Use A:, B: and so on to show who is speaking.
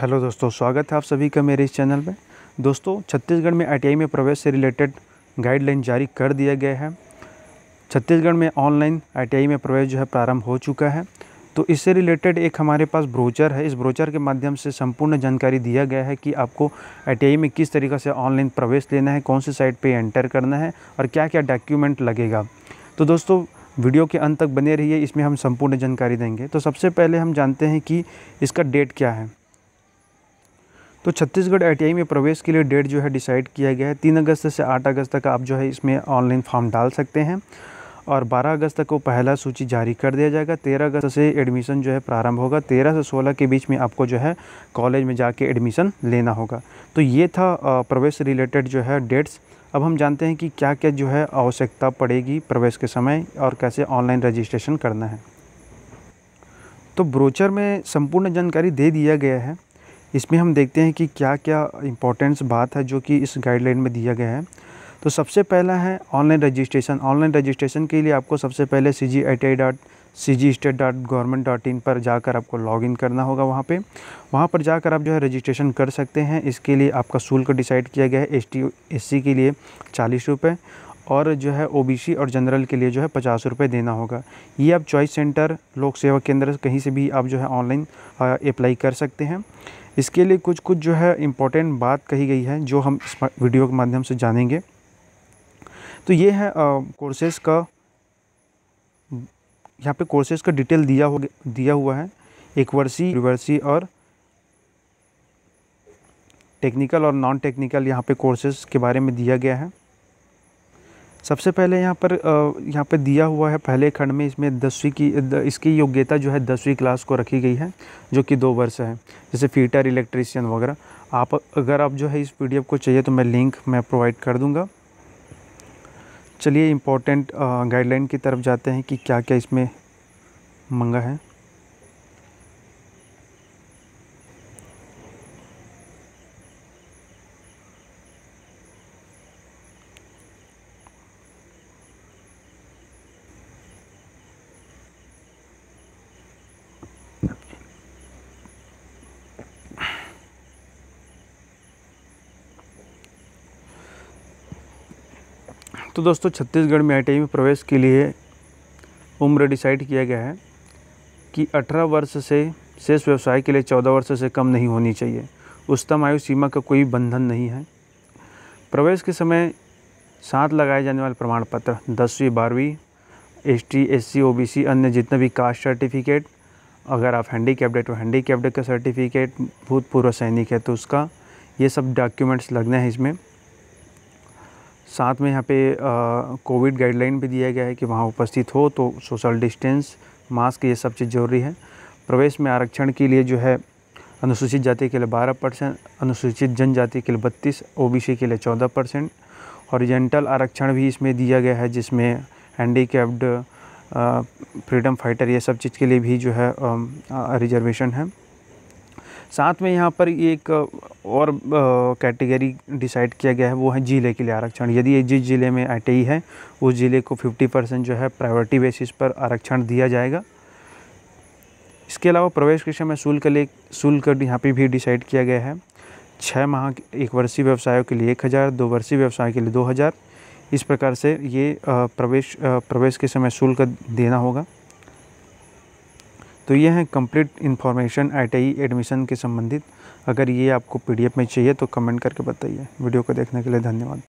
A: hello दोस्तों स्वागत है आप सभी का मेरे इस चैनल में दोस्तों छत्तीसगढ़ में आईटीआई में प्रवेश से रिलेटेड गाइडलाइन जारी कर दिया गया है छत्तीसगढ़ में ऑनलाइन आईटीआई में प्रवेश जो है प्रारंभ हो चुका है तो इससे रिलेटेड एक हमारे पास ब्रोचर है इस ब्रोचर के माध्यम से संपूर्ण जानकारी दिया गया है कि आपको आई में किस तरीके से ऑनलाइन प्रवेश लेना है कौन सी साइट पर एंटर करना है और क्या क्या डॉक्यूमेंट लगेगा तो दोस्तों वीडियो के अंत तक बने रहिए इसमें हम संपूर्ण जानकारी देंगे तो सबसे पहले हम जानते हैं कि इसका डेट क्या है तो छत्तीसगढ़ आई में प्रवेश के लिए डेट जो है डिसाइड किया गया है तीन अगस्त से आठ अगस्त तक आप जो है इसमें ऑनलाइन फॉर्म डाल सकते हैं और 12 अगस्त तक को पहला सूची जारी कर दिया जाएगा 13 अगस्त से एडमिशन जो है प्रारंभ होगा 13 से 16 के बीच में आपको जो है कॉलेज में जाके एडमिशन लेना होगा तो ये था प्रवेश रिलेटेड जो है डेट्स अब हम जानते हैं कि क्या क्या जो है आवश्यकता पड़ेगी प्रवेश के समय और कैसे ऑनलाइन रजिस्ट्रेशन करना है तो ब्रोचर में संपूर्ण जानकारी दे दिया गया है इसमें हम देखते हैं कि क्या क्या इंपॉर्टेंस बात है जो कि इस गाइडलाइन में दिया गया है तो सबसे पहला है ऑनलाइन रजिस्ट्रेशन ऑनलाइन रजिस्ट्रेशन के लिए आपको सबसे पहले C G I T I dot C G state dot government dot in पर जाकर आपको लॉगिन करना होगा वहाँ पे वहाँ पर जाकर आप जो है रजिस्ट्रेशन कर सकते हैं इसके लिए आपका शुल्क डिसाइड किया गया है एस टी एस सी के लिए चालीस रुपये और जो है ओबीसी और जनरल के लिए जो है पचास रुपये देना होगा ये आप चॉइस सेंटर लोक सेवा केंद्र कहीं से भी आप जो है ऑनलाइन अप्लाई कर सकते हैं इसके लिए कुछ कुछ जो है इम्पोर्टेंट बात कही गई है जो हम इस वीडियो के माध्यम से जानेंगे तो ये है कोर्सेज़ का यहाँ पे कोर्सेज़ का डिटेल दिया हो दिया हुआ है एक वर्षी यूनिवर्सी और टेक्निकल और नॉन टेक्निकल यहाँ पे कोर्सेज़ के बारे में दिया गया है सबसे पहले यहाँ पर यहाँ पर दिया हुआ है पहले खंड में इसमें दसवीं की इसकी योग्यता जो है दसवीं क्लास को रखी गई है जो कि दो वर्ष है जैसे फीटर इलेक्ट्रीशियन वगैरह आप अगर आप जो है इस पी को चाहिए तो मैं लिंक मैं प्रोवाइड कर दूँगा चलिए इम्पोर्टेंट गाइडलाइन की तरफ जाते हैं कि क्या क्या इसमें मंगा है तो दोस्तों छत्तीसगढ़ में आई में प्रवेश के लिए उम्र डिसाइड किया गया है कि 18 वर्ष से शेष व्यवसाय के लिए 14 वर्ष से कम नहीं होनी चाहिए उच्चतम आयु सीमा का कोई बंधन नहीं है प्रवेश के समय साथ लगाए जाने वाले प्रमाण पत्र दसवीं बारहवीं S T S C O B C अन्य जितने भी कास्ट सर्टिफिकेट अगर आप हैंडी कैप्ड तो हैंडी कैप्ड का सर्टिफिकेट भूतपूर्व सैनिक है तो उसका ये सब डॉक्यूमेंट्स लगने हैं इसमें साथ में यहाँ पे कोविड गाइडलाइन भी दिया गया है कि वहाँ उपस्थित हो तो सोशल डिस्टेंस मास्क ये सब चीज़ ज़रूरी है प्रवेश में आरक्षण के लिए जो है अनुसूचित जाति के लिए बारह परसेंट अनुसूचित जनजाति के लिए बत्तीस ओ के लिए चौदह परसेंट हॉरिजेंटल आरक्षण भी इसमें दिया गया है जिसमें हैंडीकैप्ड फ्रीडम फाइटर ये सब चीज़ के लिए भी जो है रिजर्वेशन है साथ में यहाँ पर एक और कैटेगरी डिसाइड किया गया है वो है ज़िले के लिए आरक्षण यदि जिस ज़िले में आई है उस ज़िले को 50 परसेंट जो है प्रायोरिटी बेसिस पर आरक्षण दिया जाएगा इसके अलावा प्रवेश के समय शुल्क ले शुल्क यहाँ पर भी डिसाइड किया गया है छः माह एक वर्षीय व्यवसायों के लिए एक हज़ार दो वर्षीय व्यवसाय के लिए दो हज़ार इस प्रकार से ये प्रवेश प्रवेश के समय शुल्क देना होगा तो ये हैं कंप्लीट इन्फॉर्मेशन आई एडमिशन के संबंधित अगर ये आपको पीडीएफ में चाहिए तो कमेंट करके बताइए वीडियो को देखने के लिए धन्यवाद